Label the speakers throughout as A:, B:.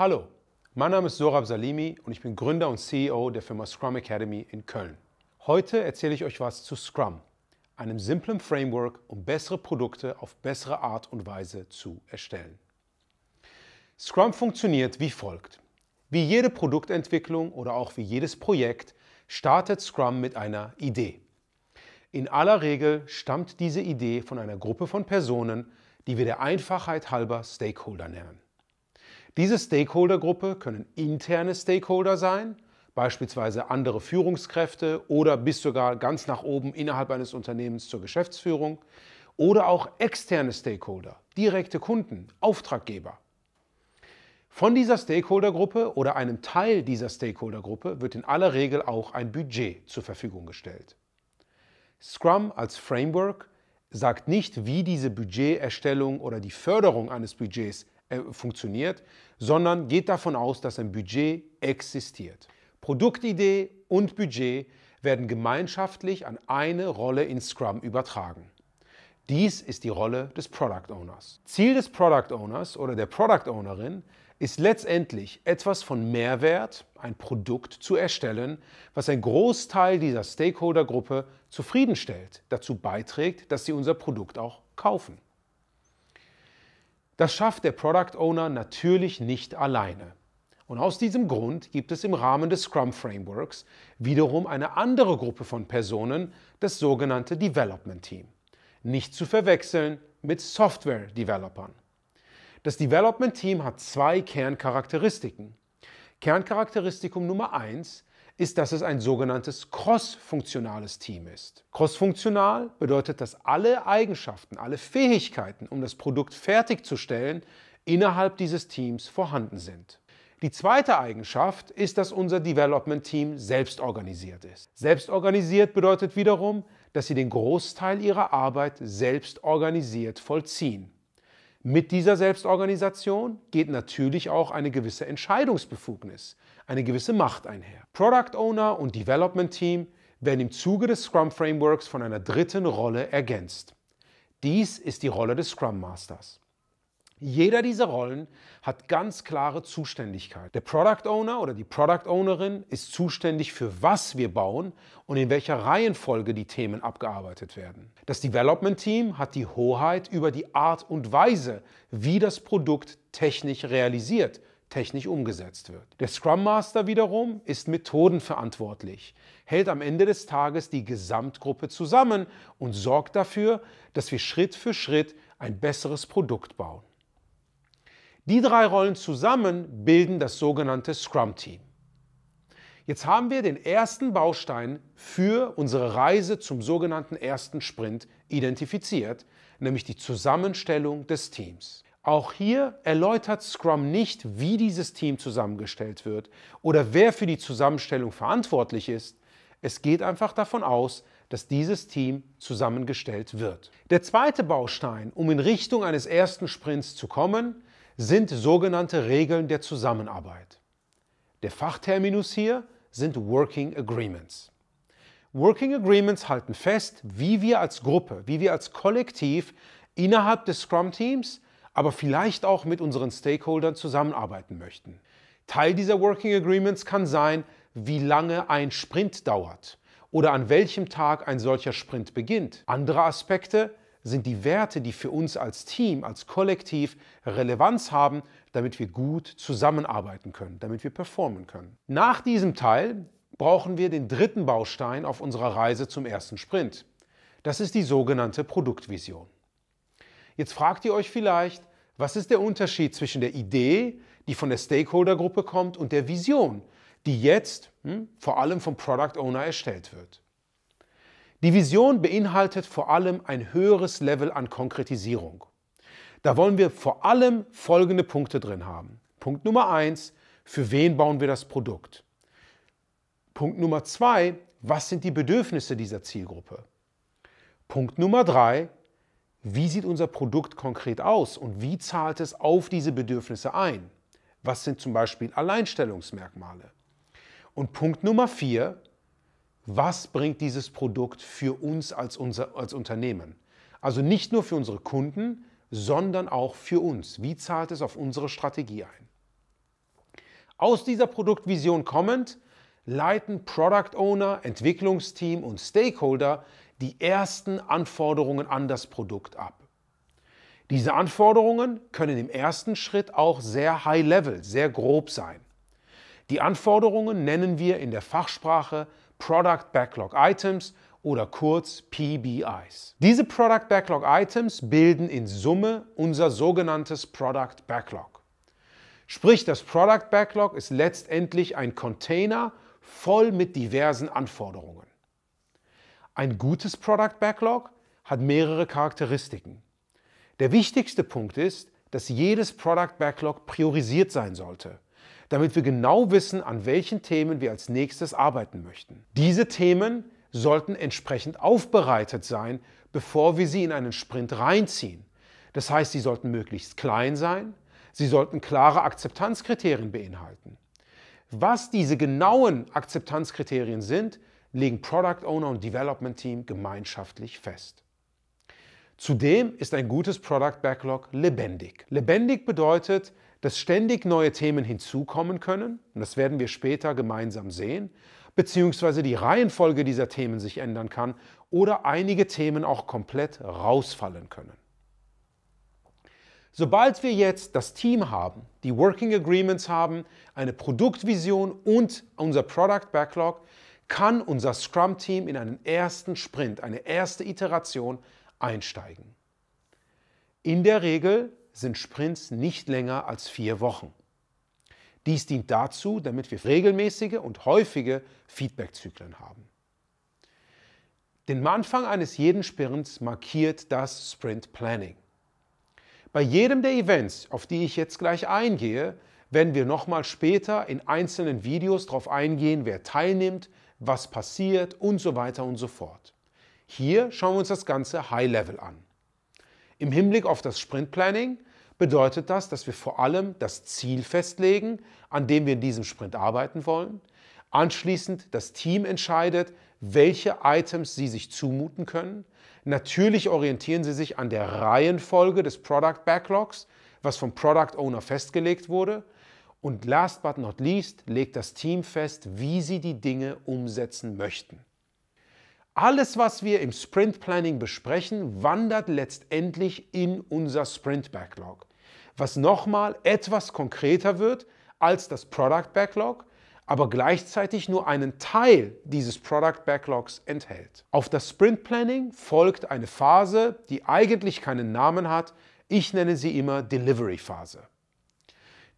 A: Hallo, mein Name ist Sorab Salimi und ich bin Gründer und CEO der Firma Scrum Academy in Köln. Heute erzähle ich euch was zu Scrum, einem simplen Framework, um bessere Produkte auf bessere Art und Weise zu erstellen. Scrum funktioniert wie folgt. Wie jede Produktentwicklung oder auch wie jedes Projekt startet Scrum mit einer Idee. In aller Regel stammt diese Idee von einer Gruppe von Personen, die wir der Einfachheit halber Stakeholder nennen. Diese Stakeholdergruppe können interne Stakeholder sein, beispielsweise andere Führungskräfte oder bis sogar ganz nach oben innerhalb eines Unternehmens zur Geschäftsführung oder auch externe Stakeholder, direkte Kunden, Auftraggeber. Von dieser Stakeholdergruppe oder einem Teil dieser Stakeholdergruppe wird in aller Regel auch ein Budget zur Verfügung gestellt. Scrum als Framework sagt nicht, wie diese Budgeterstellung oder die Förderung eines Budgets äh, funktioniert, sondern geht davon aus, dass ein Budget existiert. Produktidee und Budget werden gemeinschaftlich an eine Rolle in Scrum übertragen. Dies ist die Rolle des Product Owners. Ziel des Product Owners oder der Product Ownerin ist letztendlich etwas von Mehrwert, ein Produkt zu erstellen, was ein Großteil dieser Stakeholdergruppe zufriedenstellt, dazu beiträgt, dass sie unser Produkt auch kaufen. Das schafft der Product Owner natürlich nicht alleine. Und aus diesem Grund gibt es im Rahmen des Scrum Frameworks wiederum eine andere Gruppe von Personen, das sogenannte Development Team. Nicht zu verwechseln mit Software-Developern. Das Development Team hat zwei Kerncharakteristiken. Kerncharakteristikum Nummer eins ist, dass es ein sogenanntes cross-funktionales Team ist. Cross-funktional bedeutet, dass alle Eigenschaften, alle Fähigkeiten, um das Produkt fertigzustellen, innerhalb dieses Teams vorhanden sind. Die zweite Eigenschaft ist, dass unser Development Team selbst organisiert ist. Selbst organisiert bedeutet wiederum, dass sie den Großteil ihrer Arbeit selbst organisiert vollziehen. Mit dieser Selbstorganisation geht natürlich auch eine gewisse Entscheidungsbefugnis eine gewisse Macht einher. Product Owner und Development Team werden im Zuge des Scrum Frameworks von einer dritten Rolle ergänzt. Dies ist die Rolle des Scrum Masters. Jeder dieser Rollen hat ganz klare Zuständigkeit. Der Product Owner oder die Product Ownerin ist zuständig für was wir bauen und in welcher Reihenfolge die Themen abgearbeitet werden. Das Development Team hat die Hoheit über die Art und Weise, wie das Produkt technisch realisiert technisch umgesetzt wird. Der Scrum Master wiederum ist methodenverantwortlich, hält am Ende des Tages die Gesamtgruppe zusammen und sorgt dafür, dass wir Schritt für Schritt ein besseres Produkt bauen. Die drei Rollen zusammen bilden das sogenannte Scrum Team. Jetzt haben wir den ersten Baustein für unsere Reise zum sogenannten ersten Sprint identifiziert, nämlich die Zusammenstellung des Teams. Auch hier erläutert Scrum nicht, wie dieses Team zusammengestellt wird oder wer für die Zusammenstellung verantwortlich ist. Es geht einfach davon aus, dass dieses Team zusammengestellt wird. Der zweite Baustein, um in Richtung eines ersten Sprints zu kommen, sind sogenannte Regeln der Zusammenarbeit. Der Fachterminus hier sind Working Agreements. Working Agreements halten fest, wie wir als Gruppe, wie wir als Kollektiv innerhalb des Scrum-Teams aber vielleicht auch mit unseren Stakeholdern zusammenarbeiten möchten. Teil dieser Working Agreements kann sein, wie lange ein Sprint dauert oder an welchem Tag ein solcher Sprint beginnt. Andere Aspekte sind die Werte, die für uns als Team, als Kollektiv Relevanz haben, damit wir gut zusammenarbeiten können, damit wir performen können. Nach diesem Teil brauchen wir den dritten Baustein auf unserer Reise zum ersten Sprint. Das ist die sogenannte Produktvision. Jetzt fragt ihr euch vielleicht, was ist der Unterschied zwischen der Idee, die von der Stakeholder-Gruppe kommt, und der Vision, die jetzt hm, vor allem vom Product Owner erstellt wird? Die Vision beinhaltet vor allem ein höheres Level an Konkretisierung. Da wollen wir vor allem folgende Punkte drin haben. Punkt Nummer eins: für wen bauen wir das Produkt? Punkt Nummer zwei: was sind die Bedürfnisse dieser Zielgruppe? Punkt Nummer drei: wie sieht unser Produkt konkret aus und wie zahlt es auf diese Bedürfnisse ein? Was sind zum Beispiel Alleinstellungsmerkmale? Und Punkt Nummer vier, was bringt dieses Produkt für uns als, unser, als Unternehmen? Also nicht nur für unsere Kunden, sondern auch für uns. Wie zahlt es auf unsere Strategie ein? Aus dieser Produktvision kommend leiten Product Owner, Entwicklungsteam und Stakeholder die ersten Anforderungen an das Produkt ab. Diese Anforderungen können im ersten Schritt auch sehr high-level, sehr grob sein. Die Anforderungen nennen wir in der Fachsprache Product Backlog Items oder kurz PBIs. Diese Product Backlog Items bilden in Summe unser sogenanntes Product Backlog. Sprich, das Product Backlog ist letztendlich ein Container voll mit diversen Anforderungen. Ein gutes Product Backlog hat mehrere Charakteristiken. Der wichtigste Punkt ist, dass jedes Product Backlog priorisiert sein sollte, damit wir genau wissen, an welchen Themen wir als nächstes arbeiten möchten. Diese Themen sollten entsprechend aufbereitet sein, bevor wir sie in einen Sprint reinziehen. Das heißt, sie sollten möglichst klein sein, sie sollten klare Akzeptanzkriterien beinhalten. Was diese genauen Akzeptanzkriterien sind, legen Product Owner und Development Team gemeinschaftlich fest. Zudem ist ein gutes Product Backlog lebendig. Lebendig bedeutet, dass ständig neue Themen hinzukommen können, und das werden wir später gemeinsam sehen, beziehungsweise die Reihenfolge dieser Themen sich ändern kann oder einige Themen auch komplett rausfallen können. Sobald wir jetzt das Team haben, die Working Agreements haben, eine Produktvision und unser Product Backlog, kann unser Scrum-Team in einen ersten Sprint, eine erste Iteration einsteigen. In der Regel sind Sprints nicht länger als vier Wochen. Dies dient dazu, damit wir regelmäßige und häufige Feedback-Zyklen haben. Den Anfang eines jeden Sprints markiert das Sprint Planning. Bei jedem der Events, auf die ich jetzt gleich eingehe, werden wir nochmal später in einzelnen Videos darauf eingehen, wer teilnimmt, was passiert und so weiter und so fort. Hier schauen wir uns das Ganze High Level an. Im Hinblick auf das Sprint Planning bedeutet das, dass wir vor allem das Ziel festlegen, an dem wir in diesem Sprint arbeiten wollen. Anschließend das Team entscheidet, welche Items sie sich zumuten können. Natürlich orientieren sie sich an der Reihenfolge des Product Backlogs, was vom Product Owner festgelegt wurde. Und last but not least legt das Team fest, wie sie die Dinge umsetzen möchten. Alles, was wir im Sprint Planning besprechen, wandert letztendlich in unser Sprint Backlog, was nochmal etwas konkreter wird als das Product Backlog, aber gleichzeitig nur einen Teil dieses Product Backlogs enthält. Auf das Sprint Planning folgt eine Phase, die eigentlich keinen Namen hat. Ich nenne sie immer Delivery Phase.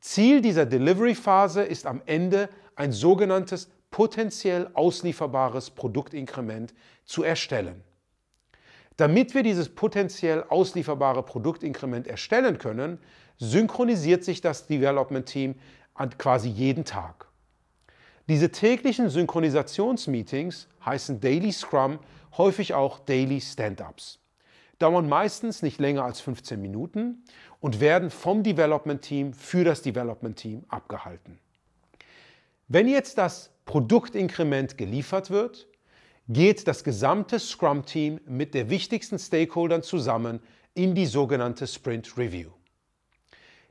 A: Ziel dieser Delivery-Phase ist am Ende ein sogenanntes potenziell auslieferbares Produktinkrement zu erstellen. Damit wir dieses potenziell auslieferbare Produktinkrement erstellen können, synchronisiert sich das Development Team an quasi jeden Tag. Diese täglichen Synchronisationsmeetings heißen Daily Scrum, häufig auch Daily Stand-ups dauern meistens nicht länger als 15 Minuten und werden vom Development Team für das Development Team abgehalten. Wenn jetzt das Produktinkrement geliefert wird, geht das gesamte Scrum-Team mit der wichtigsten Stakeholdern zusammen in die sogenannte Sprint Review.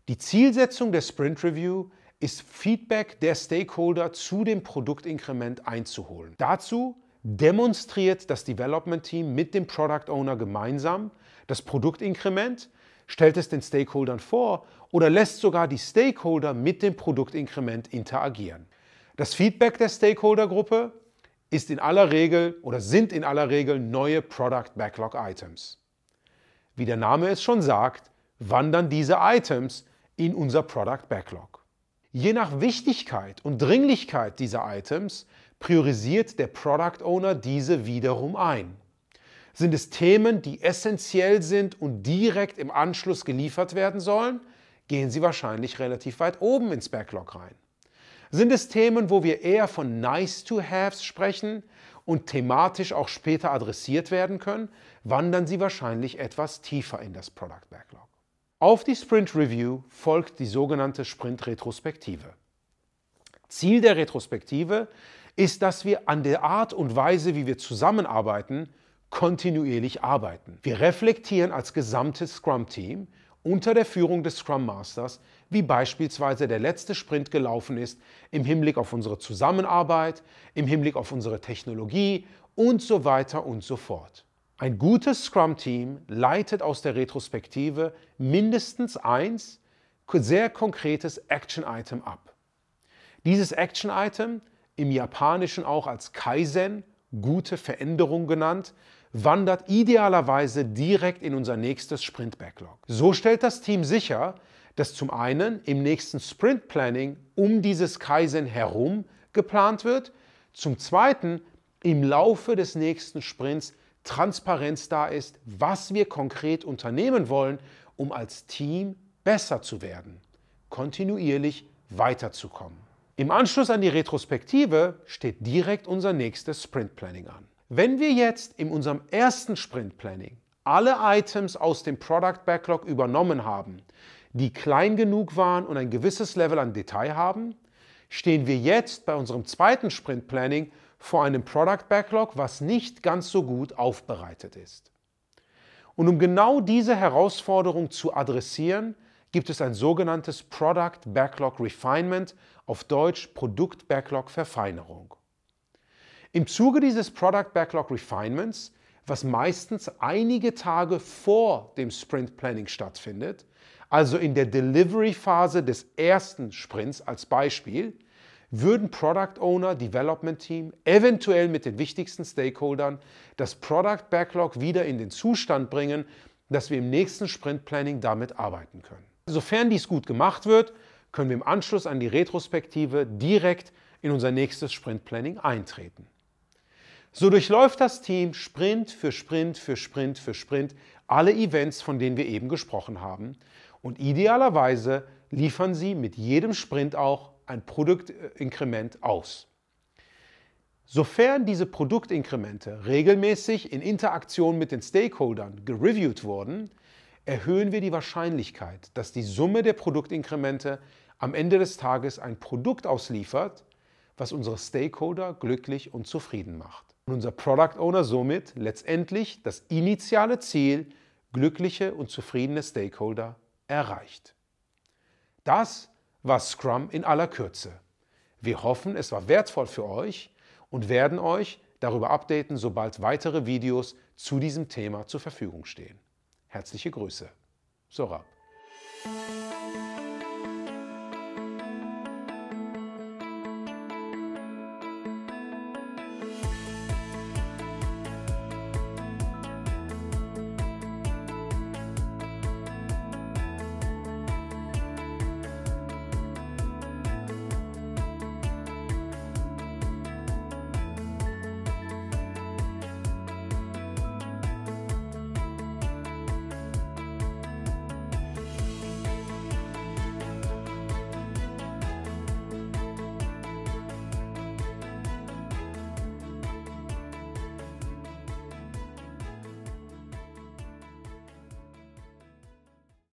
A: Die Zielsetzung der Sprint Review ist Feedback der Stakeholder zu dem Produktinkrement einzuholen. Dazu demonstriert das Development Team mit dem Product Owner gemeinsam das Produktinkrement, stellt es den Stakeholdern vor oder lässt sogar die Stakeholder mit dem Produktinkrement interagieren. Das Feedback der Stakeholdergruppe ist in aller Regel oder sind in aller Regel neue Product Backlog Items. Wie der Name es schon sagt, wandern diese Items in unser Product Backlog. Je nach Wichtigkeit und Dringlichkeit dieser Items priorisiert der Product Owner diese wiederum ein. Sind es Themen, die essentiell sind und direkt im Anschluss geliefert werden sollen, gehen sie wahrscheinlich relativ weit oben ins Backlog rein. Sind es Themen, wo wir eher von Nice-to-Haves sprechen und thematisch auch später adressiert werden können, wandern sie wahrscheinlich etwas tiefer in das Product Backlog. Auf die Sprint Review folgt die sogenannte Sprint Retrospektive. Ziel der Retrospektive ist, dass wir an der Art und Weise, wie wir zusammenarbeiten, kontinuierlich arbeiten. Wir reflektieren als gesamtes Scrum-Team unter der Führung des Scrum Masters, wie beispielsweise der letzte Sprint gelaufen ist, im Hinblick auf unsere Zusammenarbeit, im Hinblick auf unsere Technologie und so weiter und so fort. Ein gutes Scrum-Team leitet aus der Retrospektive mindestens eins sehr konkretes Action-Item ab. Dieses Action-Item im Japanischen auch als Kaizen, gute Veränderung genannt, wandert idealerweise direkt in unser nächstes Sprint-Backlog. So stellt das Team sicher, dass zum einen im nächsten Sprint-Planning um dieses Kaizen herum geplant wird, zum zweiten im Laufe des nächsten Sprints Transparenz da ist, was wir konkret unternehmen wollen, um als Team besser zu werden, kontinuierlich weiterzukommen. Im Anschluss an die Retrospektive steht direkt unser nächstes Sprint Planning an. Wenn wir jetzt in unserem ersten Sprint Planning alle Items aus dem Product Backlog übernommen haben, die klein genug waren und ein gewisses Level an Detail haben, stehen wir jetzt bei unserem zweiten Sprint Planning vor einem Product Backlog, was nicht ganz so gut aufbereitet ist. Und um genau diese Herausforderung zu adressieren, gibt es ein sogenanntes Product Backlog Refinement auf Deutsch Produkt Backlog Verfeinerung. Im Zuge dieses Product Backlog Refinements, was meistens einige Tage vor dem Sprint Planning stattfindet, also in der Delivery Phase des ersten Sprints als Beispiel, würden Product Owner, Development Team eventuell mit den wichtigsten Stakeholdern das Product Backlog wieder in den Zustand bringen, dass wir im nächsten Sprint Planning damit arbeiten können. Sofern dies gut gemacht wird, können wir im Anschluss an die Retrospektive direkt in unser nächstes Sprint Planning eintreten. So durchläuft das Team Sprint für Sprint für Sprint für Sprint alle Events, von denen wir eben gesprochen haben. Und idealerweise liefern sie mit jedem Sprint auch ein Produktinkrement aus. Sofern diese Produktinkremente regelmäßig in Interaktion mit den Stakeholdern gereviewt wurden, erhöhen wir die Wahrscheinlichkeit, dass die Summe der Produktinkremente am Ende des Tages ein Produkt ausliefert, was unsere Stakeholder glücklich und zufrieden macht. Und unser Product Owner somit letztendlich das initiale Ziel, glückliche und zufriedene Stakeholder erreicht. Das war Scrum in aller Kürze. Wir hoffen, es war wertvoll für euch und werden euch darüber updaten, sobald weitere Videos zu diesem Thema zur Verfügung stehen. Herzliche Grüße. Sorab.